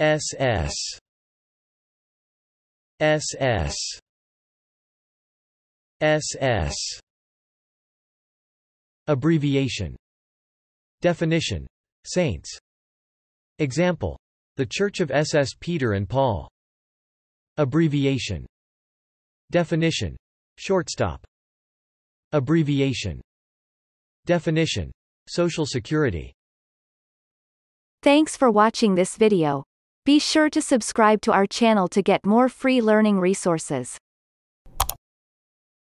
SS SS SS Abbreviation Definition Saints Example The Church of SS Peter and Paul Abbreviation Definition Shortstop Abbreviation Definition Social Security Thanks for watching this video. Be sure to subscribe to our channel to get more free learning resources.